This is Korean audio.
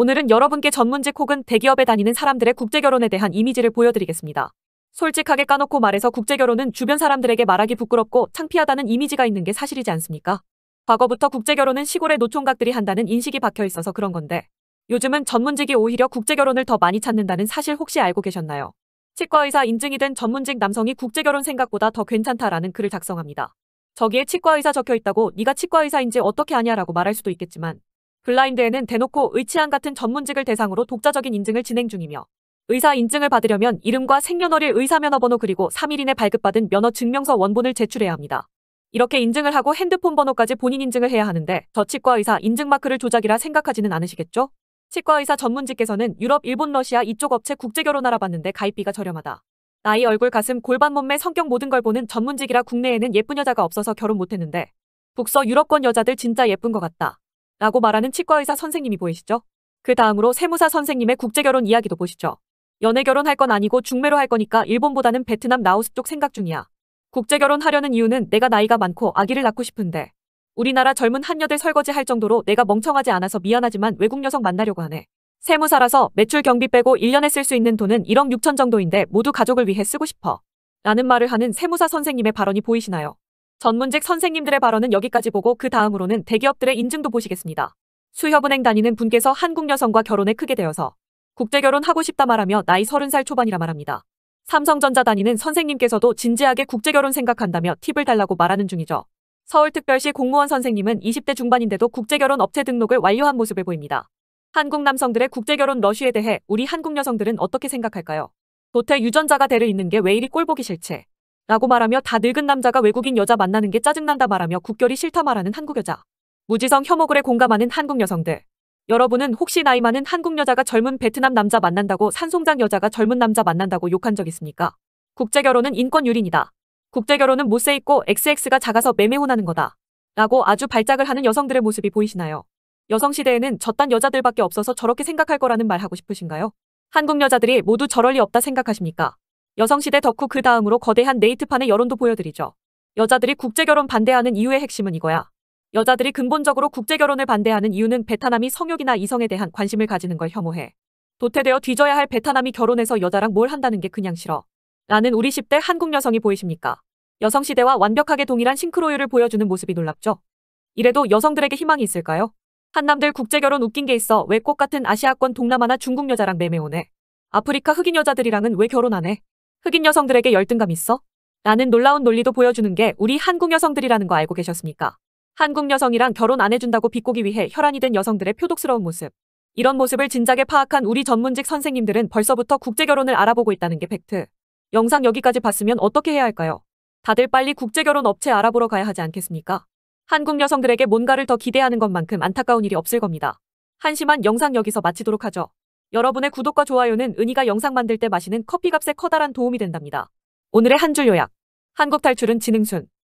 오늘은 여러분께 전문직 혹은 대기업에 다니는 사람들의 국제결혼에 대한 이미지를 보여드리겠습니다. 솔직하게 까놓고 말해서 국제결혼은 주변 사람들에게 말하기 부끄럽고 창피하다는 이미지가 있는 게 사실이지 않습니까? 과거부터 국제결혼은 시골의 노총각들이 한다는 인식이 박혀 있어서 그런 건데 요즘은 전문직이 오히려 국제결혼을 더 많이 찾는다는 사실 혹시 알고 계셨나요? 치과의사 인증이 된 전문직 남성이 국제결혼 생각보다 더 괜찮다라는 글을 작성합니다. 저기에 치과의사 적혀 있다고 네가 치과의사인지 어떻게 아냐라고 말할 수도 있겠지만 블라인드에는 대놓고 의치안 같은 전문직을 대상으로 독자적인 인증을 진행 중이며 의사 인증을 받으려면 이름과 생년월일 의사 면허번호 그리고 3일 이내 발급받은 면허 증명서 원본을 제출해야 합니다. 이렇게 인증을 하고 핸드폰 번호까지 본인 인증을 해야 하는데 저 치과 의사 인증 마크를 조작이라 생각하지는 않으시겠죠? 치과 의사 전문직께서는 유럽, 일본, 러시아 이쪽 업체 국제결혼 알아봤는데 가입비가 저렴하다. 나이, 얼굴, 가슴, 골반, 몸매, 성격 모든 걸 보는 전문직이라 국내에는 예쁜 여자가 없어서 결혼 못했는데 북서 유럽권 여자들 진짜 예쁜 것 같다. 라고 말하는 치과의사 선생님이 보이시죠? 그 다음으로 세무사 선생님의 국제결혼 이야기도 보시죠. 연애 결혼할 건 아니고 중매로 할 거니까 일본보다는 베트남 나우스쪽 생각 중이야. 국제결혼 하려는 이유는 내가 나이가 많고 아기를 낳고 싶은데 우리나라 젊은 한여들 설거지 할 정도로 내가 멍청하지 않아서 미안하지만 외국 여성 만나려고 하네. 세무사라서 매출 경비 빼고 1년에 쓸 수 있는 돈은 1억 6천 정도인데 모두 가족을 위해 쓰고 싶어. 라는 말을 하는 세무사 선생님의 발언이 보이시나요? 전문직 선생님들의 발언은 여기까지 보고 그 다음으로는 대기업들의 인증도 보시겠습니다. 수협은행 다니는 분께서 한국 여성과 결혼에 크게 되어서 국제 결혼하고 싶다 말하며 나이 30살 초반이라 말합니다. 삼성전자 다니는 선생님께서도 진지하게 국제 결혼 생각한다며 팁을 달라고 말하는 중이죠. 서울특별시 공무원 선생님은 20대 중반인데도 국제 결혼 업체 등록을 완료한 모습을 보입니다. 한국 남성들의 국제 결혼 러쉬에 대해 우리 한국 여성들은 어떻게 생각할까요? 도태 유전자가 대를 잇는 게 왜 이리 꼴보기 싫지? 라고 말하며 다 늙은 남자가 외국인 여자 만나는 게 짜증난다 말하며 국결이 싫다 말하는 한국 여자. 무지성 혐오글에 공감하는 한국 여성들. 여러분은 혹시 나이 많은 한국 여자가 젊은 베트남 남자 만난다고 산송장 여자가 젊은 남자 만난다고 욕한 적 있습니까? 국제결혼은 인권유린이다. 국제결혼은 못세있고 XX가 작아서 매매혼하는 거다. 라고 아주 발작을 하는 여성들의 모습이 보이시나요? 여성시대에는 저딴 여자들밖에 없어서 저렇게 생각할 거라는 말 하고 싶으신가요? 한국 여자들이 모두 저럴 리 없다 생각하십니까? 여성시대 덕후 그 다음으로 거대한 네이트판의 여론도 보여드리죠. 여자들이 국제결혼 반대하는 이유의 핵심은 이거야. 여자들이 근본적으로 국제결혼을 반대하는 이유는 베타남이 성욕이나 이성에 대한 관심을 가지는 걸 혐오해. 도태되어 뒤져야 할 베타남이 결혼해서 여자랑 뭘 한다는 게 그냥 싫어. 라는 우리 10대 한국 여성이 보이십니까? 여성시대와 완벽하게 동일한 싱크로율을 보여주는 모습이 놀랍죠? 이래도 여성들에게 희망이 있을까요? 한남들 국제결혼 웃긴 게 있어 왜 꽃 같은 아시아권 동남아나 중국 여자랑 매매오네. 아프리카 흑인 여자들이랑은 왜 결혼 안 해? 흑인 여성들에게 열등감 있어? 라는 놀라운 논리도 보여주는 게 우리 한국 여성들이라는 거 알고 계셨습니까? 한국 여성이랑 결혼 안 해준다고 비꼬기 위해 혈안이 된 여성들의 표독스러운 모습. 이런 모습을 진작에 파악한 우리 전문직 선생님들은 벌써부터 국제결혼을 알아보고 있다는 게 팩트. 영상 여기까지 봤으면 어떻게 해야 할까요? 다들 빨리 국제결혼 업체 알아보러 가야 하지 않겠습니까? 한국 여성들에게 뭔가를 더 기대하는 것만큼 안타까운 일이 없을 겁니다. 한심한 영상 여기서 마치도록 하죠. 여러분의 구독과 좋아요는 은희가 영상 만들 때 마시는 커피값에 커다란 도움이 된답니다. 오늘의 한 줄 요약. 한국 탈출은 지능순.